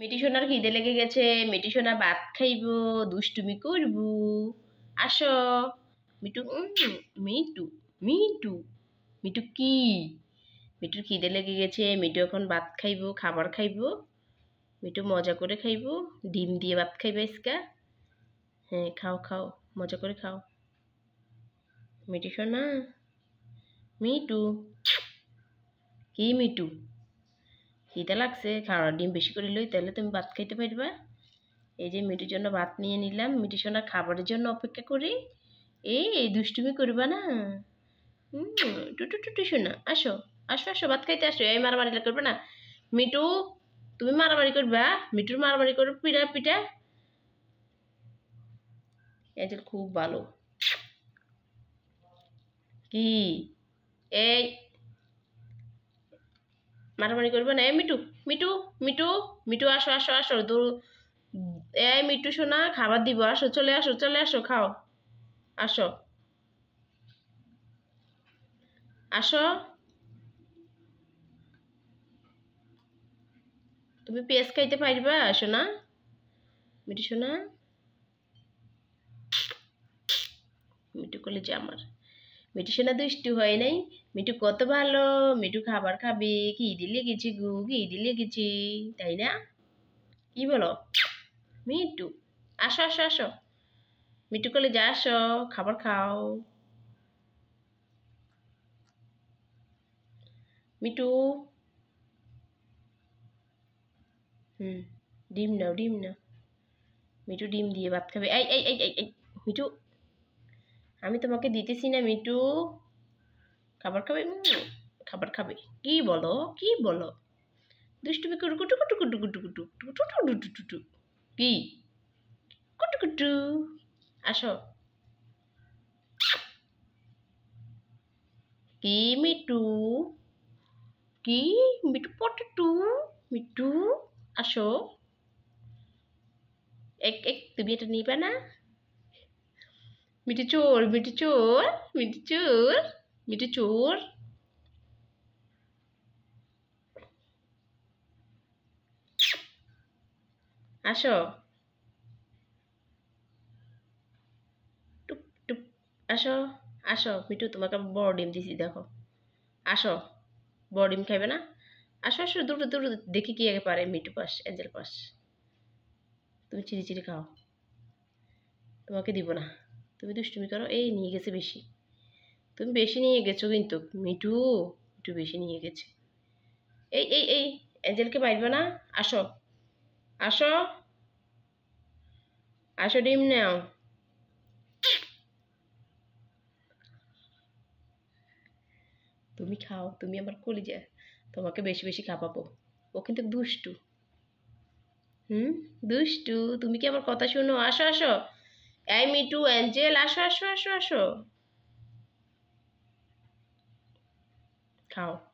মিটিসোনার খিদে লেগে গেছে মিটিসোনা ভাত খাইব দুষ্টুমি করব আসো মিটু মিটু মিটু মিটু কি মিটুর খিদে লেগে গেছে মিটু এখন ভাত খাইব খাবার খাইব মিটু মজা করে খাইব ডিম দিয়ে ভাত খাইবে ইসকা হ্যাঁ খাও খাও মজা করে খাও মিটু মিটু কি মিটু খিদে লাগছে খাওয়ার ডিম বেশি করে লই তাহলে তুমি ভাত খাইতে পারবা এই যে মিটুর জন্য ভাত নিয়ে নিলাম মিটু সোনা খাবারের জন্য অপেক্ষা করি এই এই দুষ্টুমি করবা না টুটু টুটু শোনা আসো আসো আসো ভাত খাইতে আসো এই মারামারি করবে না মিটু তুমি মারামারি করবা মিটুর মারামারি করো পিঠা পিঠা এই যে খুব ভালো কি এই মারামারি করবে না এ মিটু মিটু মিটু মিটু আসো আসো আসো দূর এ মিটু শোনা খাবার দিব আসো চলে আসো চলে আসো খাও আসো আসো তুমি পেঁয়াজ খাইতে পারবা না মিটু শোনা মিটু কলেজে আমার মিঠু সেনা দুষ্টু হয় নাই মিঠু কত ভালো মিঠু খাবার খাবি কি দিলে গেছি গু কি দিলে গেছি তাই না কি বলো মিঠু আসো আসো আসো মিঠু কলে যা আসো খাবার খাও মিঠু হুম ডিম নাও ডিম নাও মিঠু ডিম দিয়ে ভাত খাবে এই এই এই এই মিঠু আমি তোমাকে দিতেছি না মিটু খাবার খাবে খাবার খাবে কি বলো কি বলো দুষ্টুমি কুটুকুটু কুটুকুটু কুটুকুটু কুটুকুটু কি কুটুকুটু আসো কি মিটু কি মিটু পটটু মিটু আসো এক এক তুমি এটা নিবা না মিঠু চোর মিঠু চোর মিটি চোর মিঠু চোর আসো টুপ টুপ আসো আসো মিঠু তোমাকে বড় ডিম দিছি দেখো আসো বড় ডিম খাইবে না আসো আসো দুটো দুটো দেখি কি আগে পারে মিঠু পাস এঞ্জেল পাস তুমি চিড়ি চিড়ি খাও তোমাকে দিব না তুমি দুষ্টুমি করো এই নিয়ে গেছে বেশি তুমি বেশি নিয়ে গেছো কিন্তু মিঠু মিঠু বেশি নিয়ে গেছে এই এই এই অ্যাঞ্জেলকে মারবে না আসো আসো আসো ডিম নাও তুমি খাও তুমি আমার কলিজা তোমাকে বেশি বেশি খাপাবো ও কিন্তু দুষ্টু হুম দুষ্টু তুমি কি আমার কথা শুনো আসো আসো এই মিটু অ্যাঞ্জেল আসো আসো আসো আসো খাও